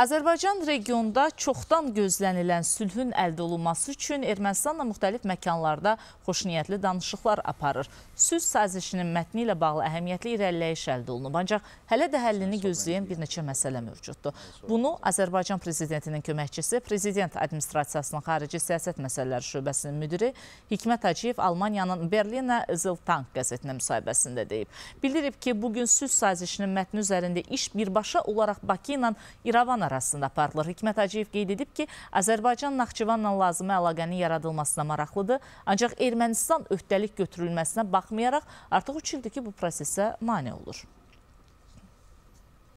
Azərbaycan regionda çoxdan gözlənilən sülhün əldə olunması üçün Ermənistanla müxtəlif məkanlarda xoşniyyətli danışıqlar aparır. Sülh sazişinin mətni ilə bağlı əhəmiyyətli irəliləyiş əldə olunub, ancaq hələ də həllini gözləyən bir neçə məsələ mövcuddur. Bunu Azərbaycan prezidentinin köməkçisi, prezident administrasiyasının xarici siyasət məsələləri şöbəsinin müdiri Hikmət Hacıyev Almaniyanın Berlina Ziltank qəzetinə müsahibəsində deyib. Bildirib ki, bugün sülh sazişinin mətni üzərində iş birbaşa olaraq Bakı ilə İravan arasında aparılır. Hikmət Hacıyev qeyd edib ki, Azərbaycan Naxçıvanla lazımı əlaqənin yaradılmasına maraqlıdır, ancaq Ermənistan öhdəlik götürülməsinə baxmayaraq artıq 3 ildir ki, bu prosesə mane olur.